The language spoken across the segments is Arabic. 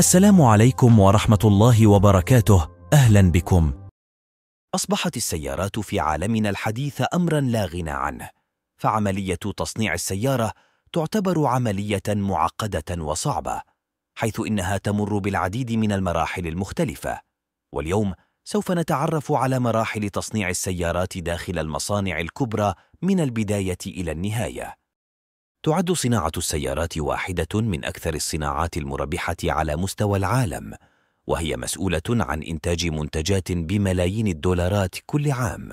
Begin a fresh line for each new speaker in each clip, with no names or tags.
السلام عليكم ورحمة الله وبركاته أهلا بكم أصبحت السيارات في عالمنا الحديث أمرا لا غنى عنه فعملية تصنيع السيارة تعتبر عملية معقدة وصعبة حيث إنها تمر بالعديد من المراحل المختلفة واليوم سوف نتعرف على مراحل تصنيع السيارات داخل المصانع الكبرى من البداية إلى النهاية تعد صناعة السيارات واحدة من أكثر الصناعات المربحة على مستوى العالم، وهي مسؤولة عن إنتاج منتجات بملايين الدولارات كل عام،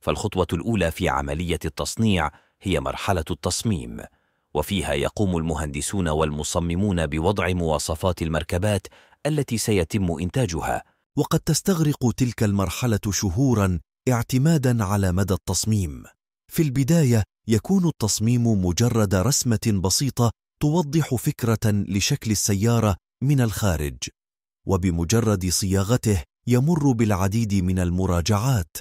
فالخطوة الأولى في عملية التصنيع هي مرحلة التصميم، وفيها يقوم المهندسون والمصممون بوضع مواصفات
المركبات التي سيتم إنتاجها، وقد تستغرق تلك المرحلة شهوراً اعتماداً على مدى التصميم. في البداية يكون التصميم مجرد رسمة بسيطة توضح فكرة لشكل السيارة من الخارج وبمجرد صياغته يمر بالعديد من المراجعات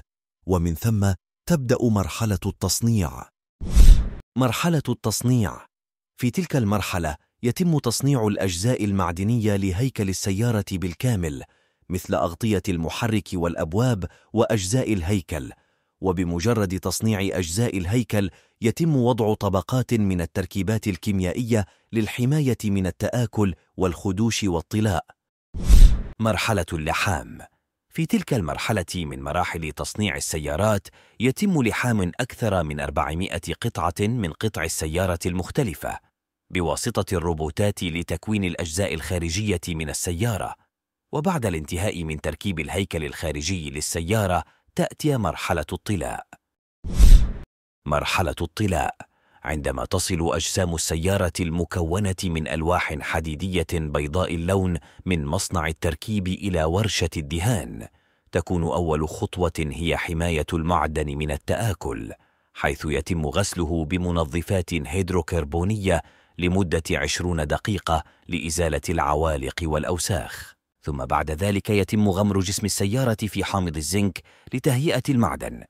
ومن ثم تبدأ مرحلة التصنيع مرحلة التصنيع في تلك المرحلة يتم تصنيع الأجزاء المعدنية لهيكل السيارة بالكامل مثل أغطية المحرك والأبواب وأجزاء الهيكل وبمجرد تصنيع أجزاء الهيكل يتم وضع طبقات من التركيبات الكيميائية للحماية من التآكل والخدوش
والطلاء مرحلة اللحام في تلك المرحلة من مراحل تصنيع السيارات يتم لحام أكثر من 400 قطعة من قطع السيارة المختلفة بواسطة الروبوتات لتكوين الأجزاء الخارجية من السيارة وبعد الانتهاء من تركيب الهيكل الخارجي للسيارة تأتي مرحلة الطلاء مرحلة الطلاء عندما تصل أجسام السيارة المكونة من ألواح حديدية بيضاء اللون من مصنع التركيب إلى ورشة الدهان تكون أول خطوة هي حماية المعدن من التآكل حيث يتم غسله بمنظفات هيدروكربونية لمدة عشرون دقيقة لإزالة العوالق والأوساخ ثم بعد ذلك يتم غمر جسم السيارة في حامض الزنك لتهيئة المعدن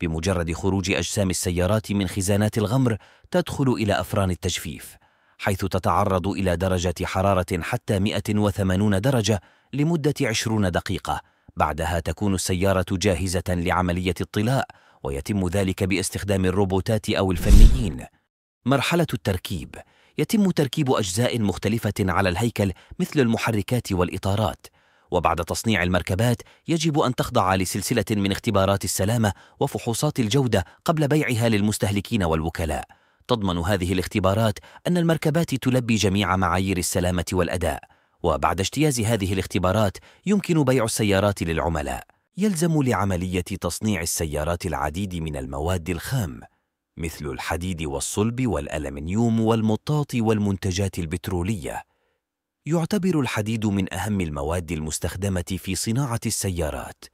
بمجرد خروج أجسام السيارات من خزانات الغمر تدخل إلى أفران التجفيف حيث تتعرض إلى درجة حرارة حتى 180 درجة لمدة 20 دقيقة بعدها تكون السيارة جاهزة لعملية الطلاء ويتم ذلك باستخدام الروبوتات أو الفنيين مرحلة التركيب يتم تركيب أجزاء مختلفة على الهيكل مثل المحركات والإطارات وبعد تصنيع المركبات يجب أن تخضع لسلسلة من اختبارات السلامة وفحوصات الجودة قبل بيعها للمستهلكين والوكلاء تضمن هذه الاختبارات أن المركبات تلبي جميع معايير السلامة والأداء وبعد اجتياز هذه الاختبارات يمكن بيع السيارات للعملاء يلزم لعملية تصنيع السيارات العديد من المواد الخام مثل الحديد والصلب والألمنيوم والمطاط والمنتجات البترولية. يعتبر الحديد من أهم المواد المستخدمة في صناعة السيارات،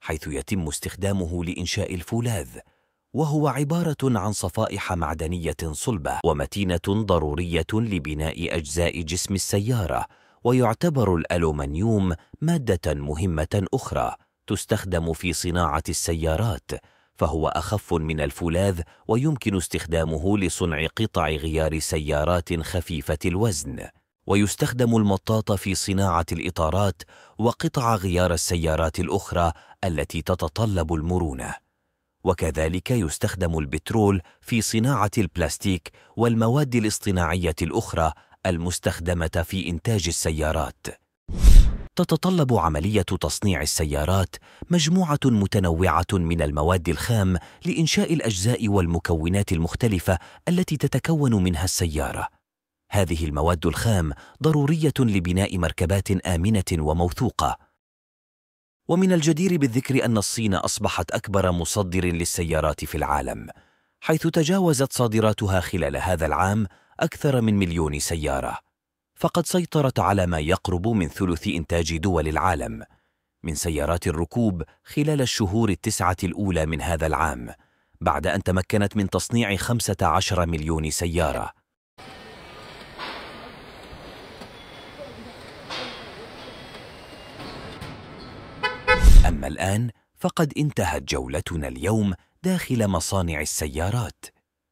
حيث يتم استخدامه لإنشاء الفولاذ، وهو عبارة عن صفائح معدنية صلبة ومتينة ضرورية لبناء أجزاء جسم السيارة، ويعتبر الألومنيوم مادة مهمة أخرى تستخدم في صناعة السيارات، فهو أخف من الفولاذ ويمكن استخدامه لصنع قطع غيار سيارات خفيفة الوزن ويستخدم المطاط في صناعة الإطارات وقطع غيار السيارات الأخرى التي تتطلب المرونة وكذلك يستخدم البترول في صناعة البلاستيك والمواد الاصطناعية الأخرى المستخدمة في إنتاج السيارات تتطلب عملية تصنيع السيارات مجموعة متنوعة من المواد الخام لإنشاء الأجزاء والمكونات المختلفة التي تتكون منها السيارة. هذه المواد الخام ضرورية لبناء مركبات آمنة وموثوقة. ومن الجدير بالذكر أن الصين أصبحت أكبر مصدر للسيارات في العالم، حيث تجاوزت صادراتها خلال هذا العام أكثر من مليون سيارة. فقد سيطرت على ما يقرب من ثلث إنتاج دول العالم من سيارات الركوب خلال الشهور التسعة الأولى من هذا العام بعد أن تمكنت من تصنيع 15 مليون سيارة أما الآن فقد انتهت جولتنا اليوم داخل مصانع السيارات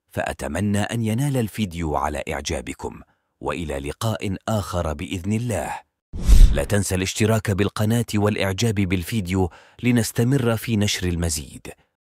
فأتمنى أن ينال الفيديو على إعجابكم والى لقاء اخر باذن الله لا تنسى الاشتراك بالقناه والاعجاب بالفيديو لنستمر في نشر المزيد